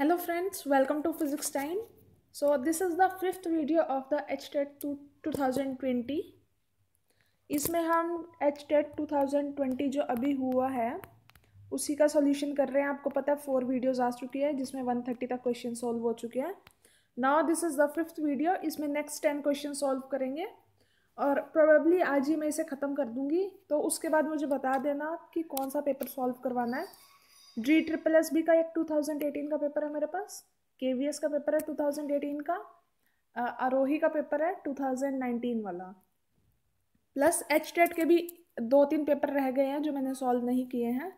Hello friends physics time so this is the fifth video of the H TET two two thousand twenty इसमें हम H thousand twenty जो अभी हुआ है उसी का सॉल्यूशन कर रहे हैं आपको पता है फोर वीडियोस आ चुकी है जिसमें वन थर्टी तक क्वेश्चन सॉल्व हो चुके हैं now this is the fifth video इसमें नेक्स्ट टेन क्वेश्चन सॉल्व करेंगे और प्रोबेबली आज ही मैं इसे ख़त्म कर दूँगी तो उसके बाद मुझे बता देना कि कौन सा पेपर सॉल्व करवाना है जी ट्रिपल एस बी का एक 2018 का पेपर है मेरे पास के वी एस का पेपर है 2018 का आरोही का पेपर है 2019 वाला प्लस एच टेट के भी दो तीन पेपर रह गए हैं जो मैंने सॉल्व नहीं किए हैं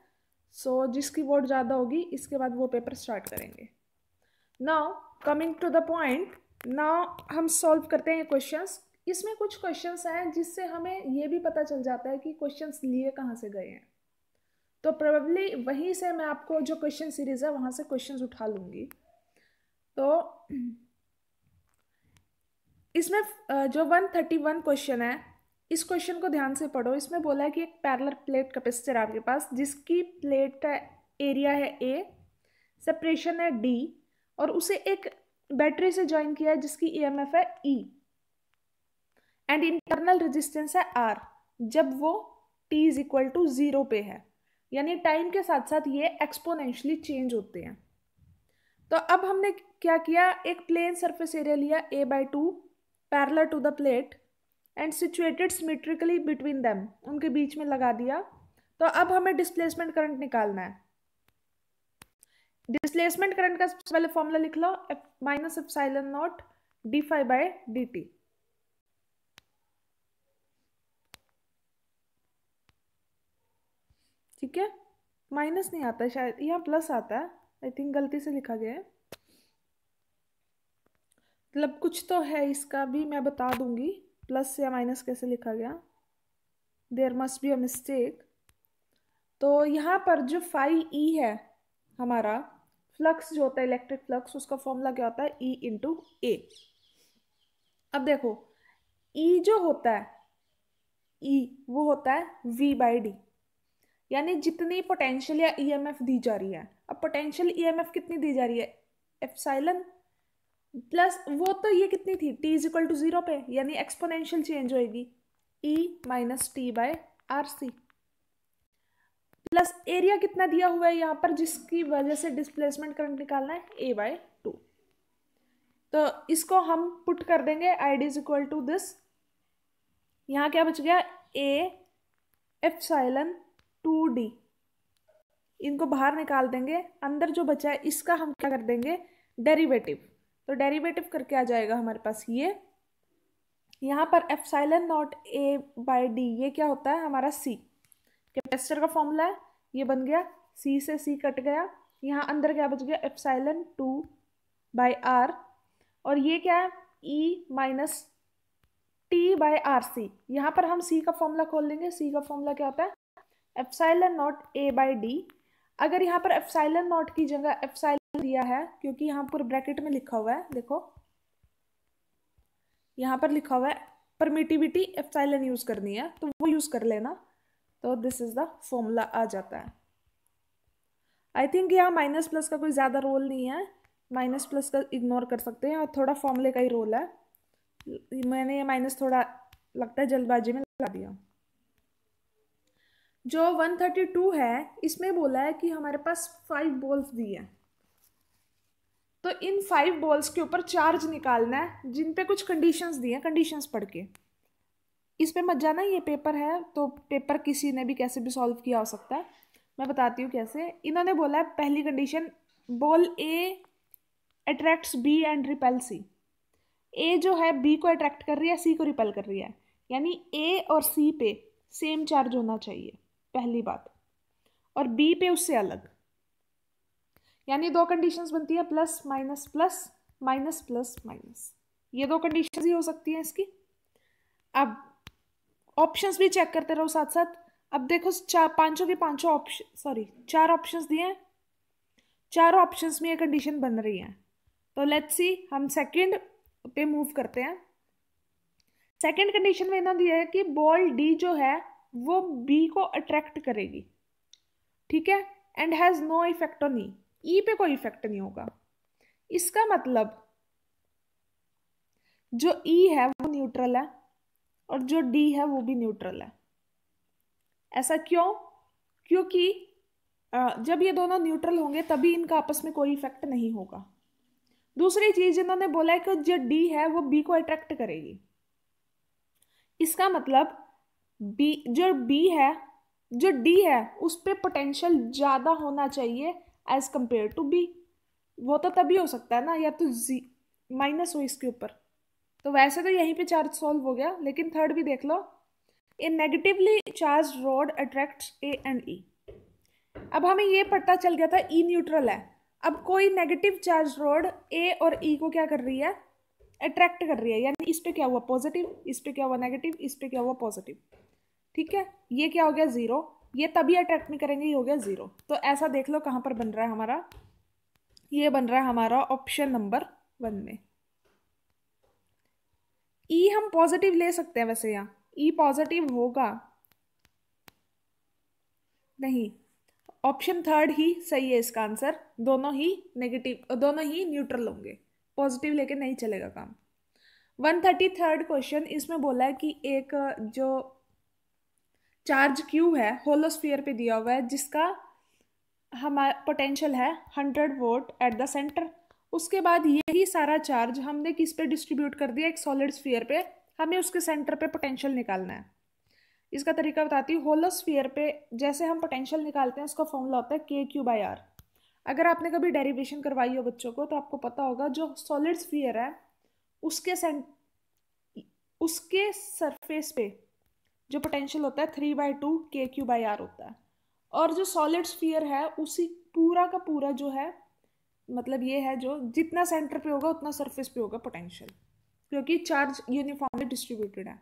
सो so, जिसकी वोट ज़्यादा होगी इसके बाद वो पेपर स्टार्ट करेंगे now coming to the point now हम सॉल्व करते हैं क्वेश्चंस इसमें कुछ क्वेश्चंस हैं जिससे हमें ये भी पता चल जाता है कि क्वेश्चंस लिए कहाँ से गए हैं तो प्रोबेबली वहीं से मैं आपको जो क्वेश्चन सीरीज़ है वहाँ से क्वेश्चन उठा लूंगी तो इसमें जो वन थर्टी वन क्वेश्चन है इस क्वेश्चन को ध्यान से पढ़ो इसमें बोला है कि एक पैरलर प्लेट कैपेसिटर आपके पास जिसकी प्लेट का एरिया है ए सेपरेशन है डी और उसे एक बैटरी से ज्वाइन किया है जिसकी ईएमएफ है ई एंड इंटरनल रेजिस्टेंस है आर जब वो T is equal to zero पे है यानी टाइम के साथ साथ ये एक्सपोनेंशली चेंज होते हैं तो अब हमने क्या किया एक प्लेन सरफेस एरिया लिया A by two parallel to the plate and situated symmetrically between them उनके बीच में लगा दिया तो अब हमें डिस्प्लेसमेंट करंट निकालना है डिस्प्लेसमेंट करंट का सबसे पहले फॉर्मूला लिख लो minus epsilon not D five by D T ठीक है माइनस नहीं आता शायद यहाँ प्लस आता है आई थिंक गलती से लिखा गया है मतलब कुछ तो है इसका भी मैं बता दूंगी प्लस या माइनस कैसे लिखा गया there must be a mistake तो यहाँ पर जो फाइव ई e है हमारा फ्लक्स जो होता है इलेक्ट्रिक फ्लक्स उसका फॉर्मूला क्या होता है ई इंटू ए अब देखो ई e जो होता है ई e, वो होता है वी बाई डी यानी जितनी पोटेंशियल या ई e दी जा रही है अब पोटेंशियल ई e कितनी दी जा रही है एफसाइलन प्लस वो तो ये कितनी थी T is equal to zero पे यानी एक्सपोनेंशियल चेंज होएगी E minus T by R C plus area कितना दिया हुआ है यहाँ पर जिसकी वजह से डिस्प्लेसमेंट करंट निकालना है ए बाय टू तो इसको हम पुट कर देंगे I D is equal to this यहाँ क्या बच गया A epsilon two D इनको बाहर निकाल देंगे अंदर जो बचा है इसका हम क्या कर देंगे डेरिवेटिव तो डेरिवेटिव करके आ जाएगा हमारे पास ये यहाँ पर epsilon not A by D ये क्या होता है हमारा सी कैपेसिटर का फॉर्मूला है ये बन गया सी से सी कट गया यहाँ अंदर क्या बच गया epsilon two by R और ये क्या है E minus T by R C यहाँ पर हम सी का फॉर्मूला खोल लेंगे सी का फॉर्मूला क्या होता है epsilon not A by D अगर यहाँ पर एफसाइलन नॉट की जगह एफसाइलन दिया है क्योंकि यहाँ पर ब्रैकेट में लिखा हुआ है देखो यहाँ पर लिखा हुआ है परमिटिविटी एफसाइलन यूज़ करनी है तो वो यूज़ कर लेना तो दिस इज़ द फॉर्मूला आ जाता है आई थिंक यहाँ माइनस प्लस का कोई ज़्यादा रोल नहीं है माइनस प्लस का इग्नोर कर सकते हैं और थोड़ा फॉर्मूले का ही रोल है मैंने ये माइनस थोड़ा लगता है जल्दबाजी में लगा दिया जो 132 है इसमें बोला है कि हमारे पास फाइव बॉल्स दी हैं तो इन फाइव बॉल्स के ऊपर चार्ज निकालना है जिन पे कुछ कंडीशंस दी हैं कंडीशंस पढ़ के इस पे मत जाना ये पेपर है तो पेपर किसी ने भी कैसे भी सॉल्व किया हो सकता है मैं बताती हूँ कैसे इन्होंने बोला है पहली condition ball A attracts B and repel C A जो है बी को अट्रैक्ट कर रही है सी को रिपेल कर रही है यानी ए और सी पे सेम चार्ज होना चाहिए पहली बात और बी पे उससे अलग यानी दो कंडीशंस बनती है plus minus plus minus plus minus ये दो कंडीशंस ही हो सकती हैं इसकी अब ऑप्शंस भी चेक करते रहो साथ साथ अब देखो चार पांचों के पांचों ऑप्शन सॉरी चार ऑप्शंस दिए हैं चार ऑप्शंस में ये कंडीशन बन रही है तो लेट्स सी हम सेकंड पे मूव करते हैं सेकंड कंडीशन में इन्होंने दिया है कि बॉल डी जो है वो बी को अट्रैक्ट करेगी ठीक है and has no effect on E E पे कोई इफेक्ट नहीं होगा इसका मतलब जो ई e है वो न्यूट्रल है और जो डी है वो भी न्यूट्रल है ऐसा क्यों क्योंकि जब ये दोनों न्यूट्रल होंगे तभी इनका आपस में कोई इफेक्ट नहीं होगा दूसरी चीज इन्होंने बोला है कि जो डी है वो बी को अट्रैक्ट करेगी इसका मतलब बी जो बी है जो डी है उस पर पोटेंशियल ज़्यादा होना चाहिए एज कम्पेयर टू बी वो तो तभी हो सकता है ना या तो जी माइनस हो इसके ऊपर तो वैसे तो यहीं पे चार्ज सॉल्व हो गया लेकिन थर्ड भी देख लो A negatively charge rod attract A and E अब हमें ये पता चल गया था ई e न्यूट्रल है अब कोई नेगेटिव चार्ज रोड ए और ई e को क्या कर रही है अट्रैक्ट कर रही है यानी इस पर क्या हुआ पॉजिटिव इस पर क्या हुआ नेगेटिव इस पर क्या हुआ पॉजिटिव ठीक है ये क्या हो गया ज़ीरो ये तभी अट्रैक्ट नहीं करेंगे ये हो गया ज़ीरो तो ऐसा देख लो कहाँ पर बन रहा है हमारा ये बन रहा है हमारा ऑप्शन नंबर वन में ई e हम पॉजिटिव ले सकते हैं वैसे यहाँ ई e पॉजिटिव होगा नहीं ऑप्शन थर्ड ही सही है इसका आंसर दोनों ही नेगेटिव दोनों ही न्यूट्रल होंगे पॉजिटिव लेके नहीं चलेगा काम वन थर्टी थर्ड क्वेश्चन इसमें बोला है कि एक जो चार्ज क्यू है होलोस्फीयर पे दिया हुआ है जिसका हमारा पोटेंशियल है hundred volt at the centre उसके बाद यही सारा चार्ज हमने किस पे डिस्ट्रीब्यूट कर दिया एक सॉलिड स्फीयर पे हमें उसके सेंटर पे पोटेंशियल निकालना है इसका तरीका बताती हूँ होलो पे जैसे हम पोटेंशियल निकालते हैं उसका फॉर्मूला होता है के क्यू बाई आर अगर आपने कभी डेरिवेशन करवाई हो बच्चों को तो आपको पता होगा जो सॉलिड स्फीयर है उसके सेंट उसके सरफेस पे जो पोटेंशियल होता है थ्री बाई टू के क्यू बाई आर होता है और जो सॉलिड स्फीयर है उसी पूरा का पूरा जो है मतलब ये है जो जितना सेंटर पे होगा उतना सरफेस पे होगा पोटेंशियल क्योंकि चार्ज यूनिफॉर्मली डिस्ट्रीब्यूटेड है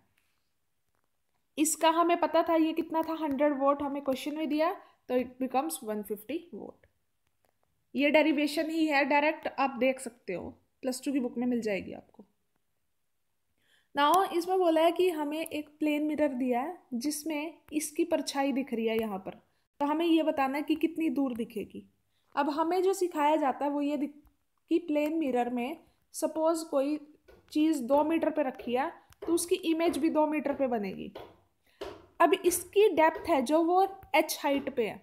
इसका हमें पता था ये कितना था हंड्रेड वोट हमें क्वेश्चन में दिया तो it becomes one fifty volt ये डेरिवेशन ही है डायरेक्ट आप देख सकते हो प्लस टू की बुक में मिल जाएगी आपको नाउ इसमें बोला है कि हमें एक प्लेन मिरर दिया है जिसमें इसकी परछाई दिख रही है यहाँ पर तो हमें ये बताना है कि कितनी दूर दिखेगी अब हमें जो सिखाया जाता है वो ये कि प्लेन मिरर में सपोज़ कोई चीज़ दो मीटर पे रखी है तो उसकी इमेज भी दो मीटर पे बनेगी अब इसकी डेप्थ है जो वो एच हाइट पे है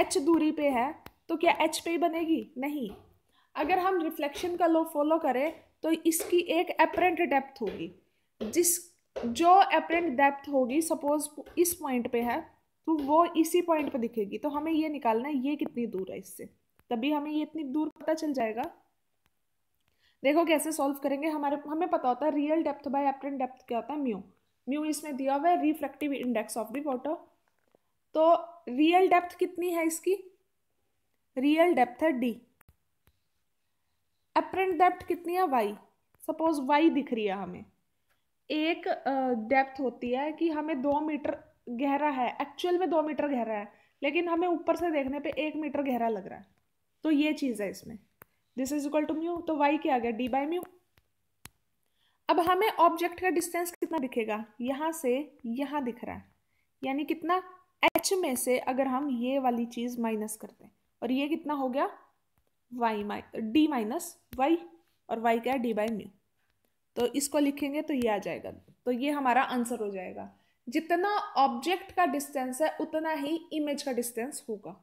एच दूरी पे है तो क्या एच पे ही बनेगी नहीं अगर हम रिफ्लेक्शन का लो फॉलो करें तो इसकी एक एपरेंट डेप्थ होगी जिस जो अपरेंट डेप्थ होगी सपोज इस पॉइंट पे है तो वो इसी पॉइंट पे दिखेगी तो हमें ये निकालना है ये कितनी दूर है इससे तभी हमें ये इतनी दूर पता चल जाएगा देखो कैसे सॉल्व करेंगे हमारे हमें पता होता है real depth by apparent depth क्या होता है म्यू म्यू इसमें दिया हुआ है refractive index of the water तो रियल डेप्थ कितनी है इसकी रियल डेप्थ है डी अपरेंट डेप्थ कितनी है वाई सपोज वाई दिख रही है हमें एक डेप्थ होती है कि हमें दो मीटर गहरा है एक्चुअल में दो मीटर गहरा है लेकिन हमें ऊपर से देखने पे एक मीटर गहरा लग रहा है तो ये चीज़ है इसमें this is equal to mu तो वाई क्या आ गया डी बाई म्यू अब हमें ऑब्जेक्ट का डिस्टेंस कितना दिखेगा यहाँ से यहाँ दिख रहा है यानी कितना एच में से अगर हम ये वाली चीज़ माइनस करते हैं और ये कितना हो गया Y my D minus Y और वाई क्या है डी बाई म्यू तो इसको लिखेंगे तो ये आ जाएगा तो ये हमारा आंसर हो जाएगा जितना ऑब्जेक्ट का डिस्टेंस है उतना ही इमेज का डिस्टेंस होगा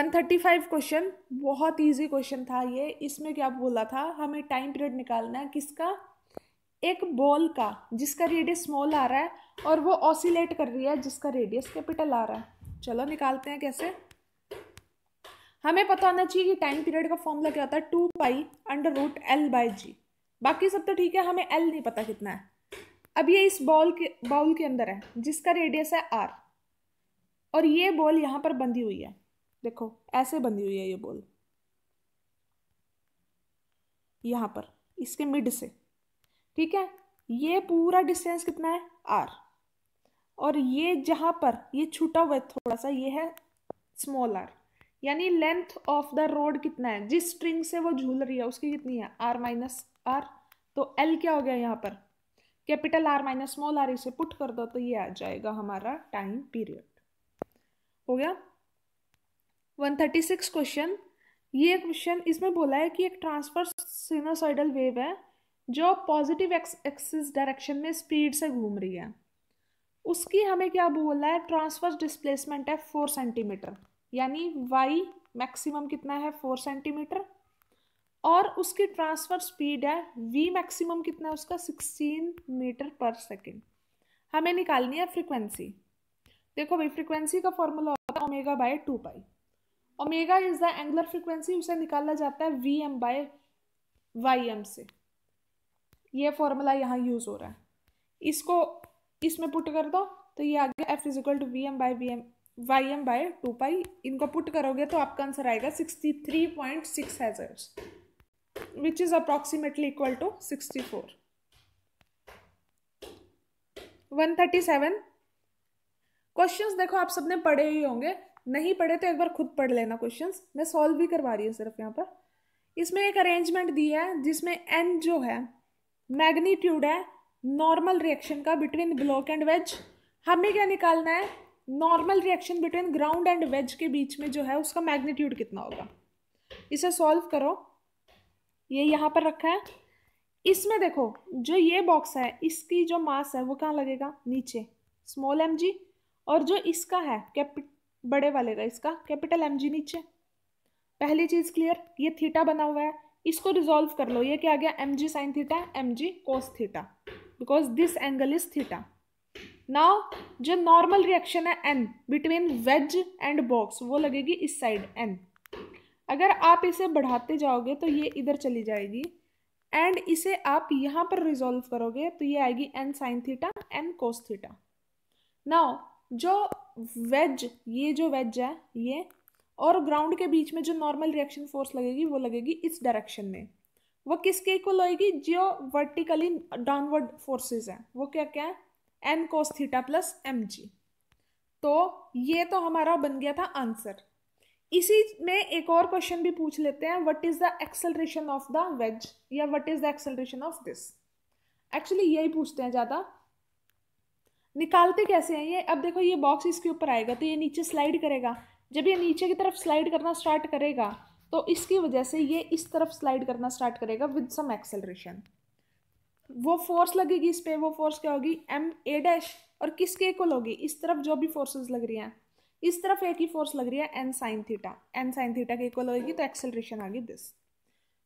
135 क्वेश्चन बहुत इजी क्वेश्चन था ये इसमें क्या बोला था हमें टाइम पीरियड निकालना है किसका एक बॉल का जिसका रेडियस स्मॉल आ रहा है और वो ऑसिलेट कर रही है जिसका रेडियस कैपिटल आ रहा है चलो निकालते हैं कैसे हमें पता होना चाहिए कि टाइम पीरियड का फॉर्मूला क्या होता है two pi under root L by G बाकी सब तो ठीक है हमें एल नहीं पता कितना है अब ये इस बॉल के बाउल के अंदर है जिसका रेडियस है आर और ये बॉल यहाँ पर बंधी हुई है देखो ऐसे बंधी हुई है ये बॉल यहाँ पर इसके मिड से ठीक है ये पूरा डिस्टेंस कितना है आर और ये जहाँ पर ये छूटा हुआ है थोड़ा सा ये है स्मॉल आर यानी लेंथ ऑफ द रोड कितना है जिस स्ट्रिंग से वो झूल रही है उसकी कितनी है आर माइनस आर तो एल क्या हो गया यहाँ पर capital R minus small R इसे पुट कर दो तो ये आ जाएगा हमारा टाइम पीरियड हो गया सिक्स क्वेश्चन ये क्वेश्चन इसमें बोला है कि एक ट्रांसफर सिनोसॉइडल वेव है जो पॉजिटिव एक्स एक्सिस डायरेक्शन में स्पीड से घूम रही है उसकी हमें क्या बोला है ट्रांसफर्स डिस्प्लेसमेंट है फोर सेंटीमीटर यानी वाई मैक्सिमम कितना है फोर सेंटीमीटर और उसकी ट्रांसफ़र स्पीड है वी मैक्सिमम कितना है उसका सिक्सटीन मीटर पर सेकेंड हमें निकालनी है फ्रीक्वेंसी देखो भाई फ्रीक्वेंसी का फॉर्मूला होता है omega by two pi omega is the angular frequency उसे निकाला जाता है V M by Y M से ये फॉर्मूला यहाँ यूज़ हो रहा है इसको इसमें पुट कर दो तो ये आ गया F is equal to V M by V M Y M by two pi इनको पुट करोगे तो आपका आंसर आएगा सिक्सटी थ्री पॉइंट सिक्स हैजर्स which is approximately equal to sixty four one thirty seven question देखो आप सबने पढ़े ही होंगे नहीं पढ़े तो एक बार खुद पढ़ लेना क्वेश्चन मैं सॉल्व भी करवा रही हूँ सिर्फ यहाँ पर इसमें एक अरेंजमेंट दी है जिसमें एन जो है मैग्नीट्यूड है नॉर्मल रिएक्शन का बिटवीन ब्लॉक एंड वेज हमें क्या निकालना है normal reaction between ground and wedge के बीच में जो है उसका मैग्नीट्यूड कितना होगा इसे सॉल्व करो ये यहाँ पर रखा है इसमें देखो जो ये बॉक्स है इसकी जो मास है वो कहाँ लगेगा नीचे स्मॉल एम जी और जो इसका है कैपि बड़े वाले का इसका कैपिटल एम जी नीचे पहली चीज़ क्लियर ये थीटा बना हुआ है इसको रिजॉल्व कर लो ये क्या आ गया M G sine theta M G cos theta because this angle is theta now जो नॉर्मल रिएक्शन है N between wedge and box वो लगेगी इस साइड एन अगर आप इसे बढ़ाते जाओगे तो ये इधर चली जाएगी एंड इसे आप यहाँ पर रिजोल्व करोगे तो ये आएगी N sine theta N cos theta now जो वेज ये जो वेज है ये और ग्राउंड के बीच में जो नॉर्मल रिएक्शन फोर्स लगेगी वो लगेगी इस डायरेक्शन में वो किसके इक्वल होएगी जो वर्टिकली डाउनवर्ड फोर्सेस हैं वो क्या क्या है N cos theta plus M G तो ये तो हमारा बन गया था आंसर इसी में एक और क्वेश्चन भी पूछ लेते हैं what is the acceleration of the wedge या what is the acceleration of this actually यही पूछते हैं ज़्यादा निकालते कैसे हैं ये अब देखो ये बॉक्स इसके ऊपर आएगा तो ये नीचे स्लाइड करेगा जब ये नीचे की तरफ स्लाइड करना स्टार्ट करेगा तो इसकी वजह से ये इस तरफ स्लाइड करना स्टार्ट करेगा विद सम एक्सेलरेशन वो फोर्स लगेगी इस पर वो फोर्स क्या होगी एम ए डैश और किसके इक्वल होगी इस तरफ जो भी फोर्सेस लग रही हैं इस तरफ एक ही फोर्स लग रही है N sine theta N sine theta के इक्वल होगी तो एक्सेलरेशन आ गई दिस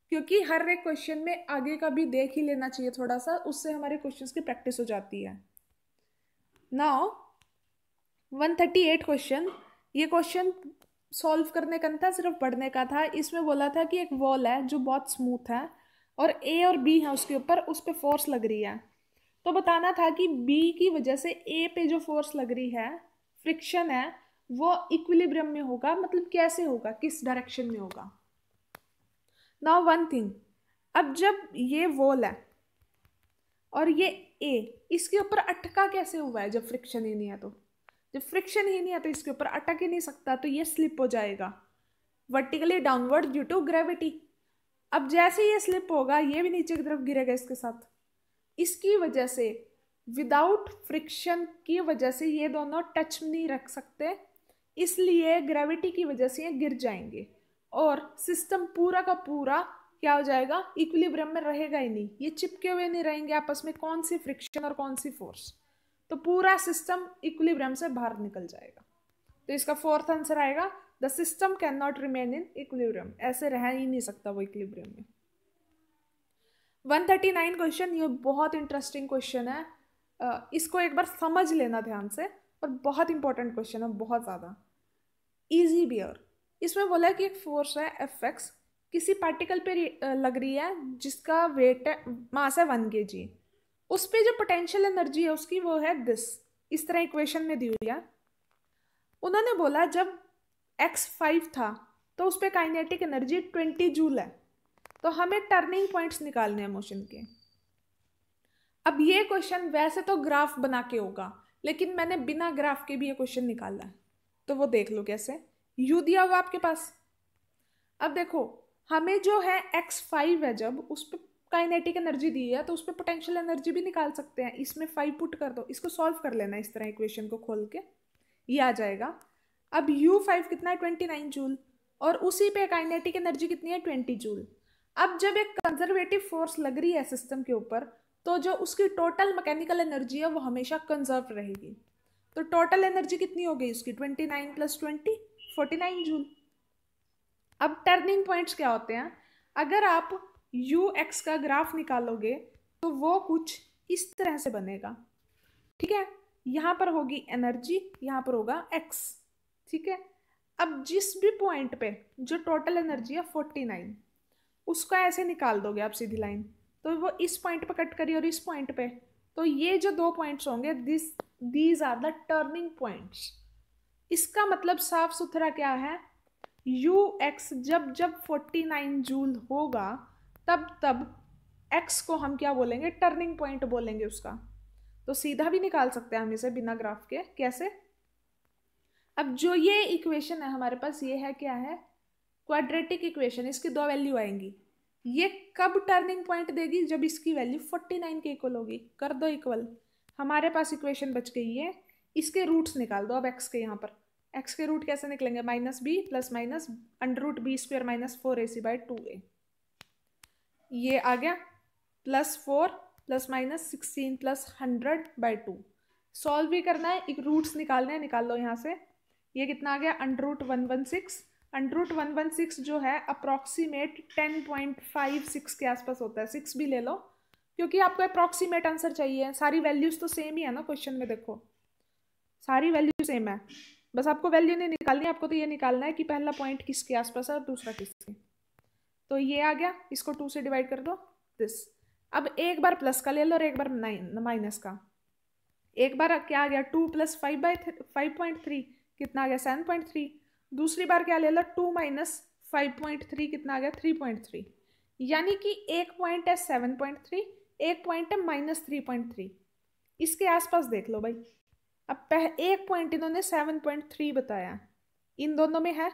क्योंकि हर एक क्वेश्चन में आगे का भी देख ही लेना चाहिए थोड़ा सा उससे हमारे क्वेश्चन की प्रैक्टिस हो जाती है नाउ एट क्वेश्चन ये क्वेश्चन सॉल्व करने का था सिर्फ पढ़ने का था इसमें बोला था कि एक वॉल है जो बहुत स्मूथ है और ए और बी है उसके ऊपर उस पर फोर्स लग रही है तो बताना था कि बी की वजह से ए पे जो फोर्स लग रही है फ्रिक्शन है वो इक्विलिब्रियम में होगा मतलब कैसे होगा किस डायरेक्शन में होगा नाउ वन थिंग अब जब ये वॉल है और ये ए इसके ऊपर अटका कैसे हुआ है जब फ्रिक्शन ही नहीं है तो जब फ्रिक्शन ही नहीं है तो इसके ऊपर अटक ही नहीं सकता तो ये स्लिप हो जाएगा vertically downward due to gravity अब जैसे ये स्लिप होगा ये भी नीचे की तरफ गिरेगा इसके साथ इसकी वजह से विदाउट फ्रिक्शन की वजह से ये दोनों टच नहीं रख सकते इसलिए ग्रेविटी की वजह से ये गिर जाएंगे और सिस्टम पूरा का पूरा क्या हो जाएगा इक्विलिब्रियम में रहेगा ही नहीं ये चिपके हुए नहीं रहेंगे आपस में कौन सी फ्रिक्शन और कौन सी फोर्स तो पूरा सिस्टम इक्विलिब्रियम से बाहर निकल जाएगा तो इसका फोर्थ आंसर आएगा the system can not remain in equilibrium ऐसे रह ही नहीं सकता वो इक्विलिब्रियम में वन थर्टी नाइन क्वेश्चन ये बहुत इंटरेस्टिंग क्वेश्चन है इसको एक बार समझ लेना ध्यान से और बहुत इंपॉर्टेंट क्वेश्चन है बहुत ज़्यादा ईजी बियर इसमें बोला है कि एक फोर्स है एफ एक्स किसी पार्टिकल पे लग रही है जिसका वेट है मास है वन के जी उस पर जो पोटेंशियल एनर्जी है उसकी वो है दिस इस तरह इक्वेशन में दी हुई है उन्होंने बोला जब एक्स फाइव था तो उस पर काइनेटिक एनर्जी ट्वेंटी जूल है तो हमें टर्निंग पॉइंट्स निकालने हैं मोशन के अब ये क्वेश्चन वैसे तो ग्राफ बना के होगा लेकिन मैंने बिना ग्राफ के भी ये क्वेश्चन निकाला है तो वो देख लो कैसे यू दिया हुआ आपके पास अब देखो हमें जो है एक्स फाइव है जब उस पर काइनेटिक एनर्जी दी है तो उस पर पोटेंशियल एनर्जी भी निकाल सकते हैं इसमें फाइव पुट कर दो इसको सॉल्व कर लेना इस तरह इक्वेशन को खोल के ये आ जाएगा अब यू फाइव कितना है ट्वेंटी नाइन जूल और उसी पे काइनेटिक एनर्जी कितनी है ट्वेंटी जूल अब जब एक कंजर्वेटिव फोर्स लग रही है सिस्टम के ऊपर तो जो उसकी टोटल मैकेनिकल एनर्जी है वो हमेशा कंजर्व रहेगी तो टोटल एनर्जी कितनी हो गई उसकी twenty nine plus twenty forty nine joule अब टर्निंग पॉइंट्स क्या होते हैं अगर आप यू एक्स का ग्राफ निकालोगे तो वो कुछ इस तरह से बनेगा ठीक है यहाँ पर होगी एनर्जी यहाँ पर होगा एक्स ठीक है अब जिस भी पॉइंट पे जो टोटल एनर्जी है फोर्टी नाइन उसको ऐसे निकाल दोगे आप सीधी लाइन तो वो इस पॉइंट पे कट करिए और इस पॉइंट पे तो ये जो दो पॉइंट्स होंगे this these are the turning points इसका मतलब साफ सुथरा क्या है यू एक्स जब जब फोर्टी नाइन जूल होगा तब तब एक्स को हम क्या बोलेंगे टर्निंग पॉइंट बोलेंगे उसका तो सीधा भी निकाल सकते हैं हम इसे बिना ग्राफ के कैसे अब जो ये इक्वेशन है हमारे पास ये है क्या है क्वाड्रेटिक इक्वेशन इसकी दो वैल्यू आएंगी ये कब टर्निंग पॉइंट देगी जब इसकी वैल्यू फोर्टी नाइन के इक्वल होगी कर दो इक्वल हमारे पास इक्वेशन बच गई है इसके रूट्स निकाल दो अब एक्स के यहाँ पर एक्स के रूट कैसे निकलेंगे minus B plus minus under root B square minus four A C by two A ये आ गया plus four plus minus sixteen plus hundred by two solve भी करना है एक रूट्स निकालना है निकाल लो यहाँ से ये कितना आ गया under root one one six under root one one six जो है approximate ten point five six के आसपास होता है सिक्स भी ले लो क्योंकि आपको अप्रॉक्सीमेट आंसर चाहिए सारी वैल्यूज़ तो सेम ही है ना क्वेश्चन में देखो सारी वैल्यू सेम है बस आपको वैल्यू नहीं निकालनी आपको तो ये निकालना है कि पहला पॉइंट किसके आसपास है और दूसरा किसके तो ये आ गया इसको टू से डिवाइड कर दो दिस अब एक बार प्लस का ले लो और एक बार माइनस का एक बार क्या आ गया two plus five by five point three कितना आ गया सेवन पॉइंट थ्री दूसरी बार क्या ले लो two minus five point three कितना आ गया थ्री पॉइंट थ्री यानी कि एक पॉइंट है सेवन पॉइंट थ्री एक पॉइंट है माइनस थ्री पॉइंट थ्री इसके आसपास देख लो भाई अब पह एक पॉइंट इन्होंने सेवन पॉइंट थ्री बताया इन दोनों में है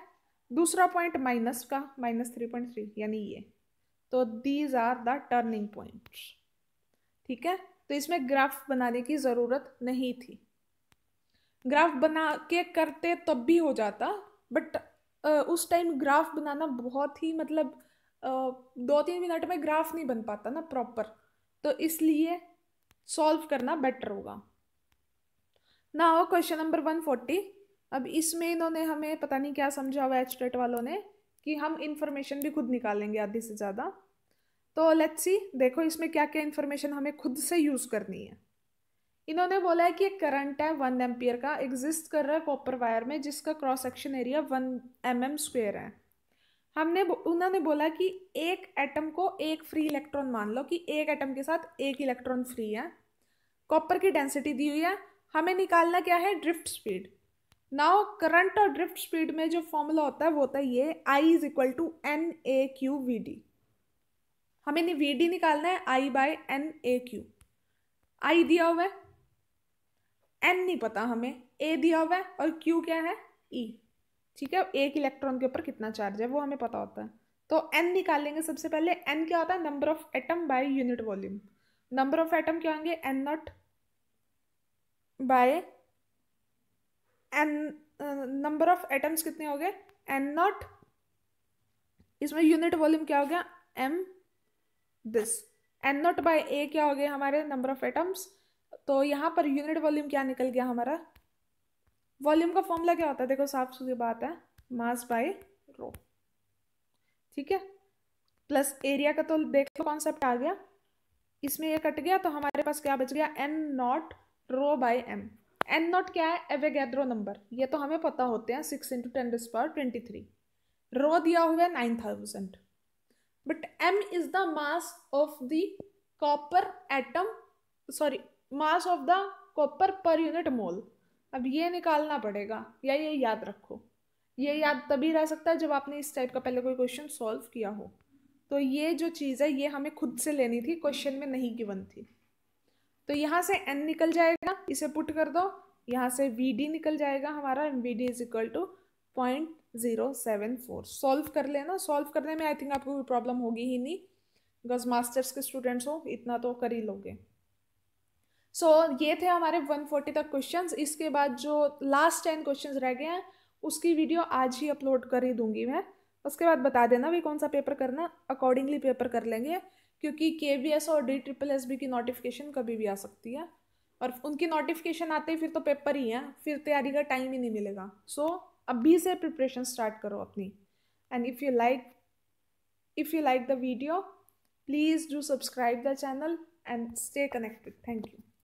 दूसरा पॉइंट माइनस का माइनस थ्री पॉइंट थ्री यानी ये तो these are the turning point ठीक है तो इसमें ग्राफ बनाने की ज़रूरत नहीं थी ग्राफ बना के करते तब भी हो जाता बट उस टाइम ग्राफ बनाना बहुत ही मतलब दो तीन मिनट में ग्राफ नहीं बन पाता ना प्रॉपर तो इसलिए सॉल्व करना बेटर होगा ना हो क्वेश्चन नंबर वन फोर्टी अब इसमें इन्होंने हमें पता नहीं क्या समझा हुआ एच वालों ने कि हम इन्फॉर्मेशन भी खुद निकालेंगे आधी से ज़्यादा तो लेट्स सी देखो इसमें क्या क्या इन्फॉर्मेशन हमें खुद से यूज़ करनी है इन्होंने बोला है कि एक करंट है वन एम्पियर का एग्जिस्ट कर रहा है कॉपर वायर में जिसका cross section area one M M square है हमने उन्होंने बोला कि एक एटम को एक फ्री इलेक्ट्रॉन मान लो कि एक एटम के साथ एक इलेक्ट्रॉन फ्री है कॉपर की डेंसिटी दी हुई है हमें निकालना क्या है ड्रिफ्ट स्पीड नाउ करंट और ड्रिफ्ट स्पीड में जो फॉर्मूला होता है वो होता है ये I is equal to N A Q V D हमें वी डी निकालना है I by N A Q I दिया हुआ है एन नहीं पता हमें ए दिया हुआ है और क्यू क्या है ई e. ठीक है एक इलेक्ट्रॉन के ऊपर कितना चार्ज है वो हमें पता होता है तो एन निकालेंगे सबसे पहले एन क्या होता है number of atom by unit volume number of atom क्या होंगे N naught by N number of atoms कितने हो गए एन नॉट इसमें यूनिट वॉल्यूम क्या हो गया M this N naught by A क्या हो गया हमारे नंबर ऑफ एटम्स तो यहाँ पर यूनिट वॉल्यूम क्या निकल गया हमारा वॉल्यूम का फॉर्मूला क्या होता है देखो साफ सुथरी बात है मास बाय रो ठीक है प्लस एरिया का तो देख लो कॉन्सेप्ट आ गया इसमें ये कट गया तो हमारे पास क्या बच गया N naught rho by M N naught क्या है एवेगैद्रो नंबर ये तो हमें पता होते हैं six into ten this power twenty three rho दिया हुआ है nine thousand but M is the mass of the copper atom sorry mass of the copper per unit mole अब ये निकालना पड़ेगा या ये याद रखो ये याद तभी रह सकता है जब आपने इस टाइप का पहले कोई क्वेश्चन सॉल्व किया हो तो ये जो चीज़ है ये हमें खुद से लेनी थी क्वेश्चन में नहीं गिवन थी तो यहाँ से एन निकल जाएगा इसे पुट कर दो यहाँ से वी डी निकल जाएगा हमारा V D is equal to point zero seven four solve कर लेना सॉल्व करने में आई थिंक आपको कोई प्रॉब्लम होगी ही नहीं बिकॉज मास्टर्स के स्टूडेंट्स हो इतना तो कर ही लोगे सो so, ये थे हमारे 140 तक क्वेश्चंस इसके बाद जो लास्ट टेन क्वेश्चंस रह गए हैं उसकी वीडियो आज ही अपलोड कर ही दूंगी मैं उसके बाद बता देना भी कौन सा पेपर करना अकॉर्डिंगली पेपर कर लेंगे क्योंकि के और डी ट्रिपल एस बी की नोटिफिकेशन कभी भी आ सकती है और उनकी नोटिफिकेशन आते ही फिर तो पेपर ही हैं फिर तैयारी का टाइम ही नहीं मिलेगा सो so, अभी से प्रिपरेशन स्टार्ट करो अपनी and if you like if you like the video please do subscribe the channel and stay connected thank you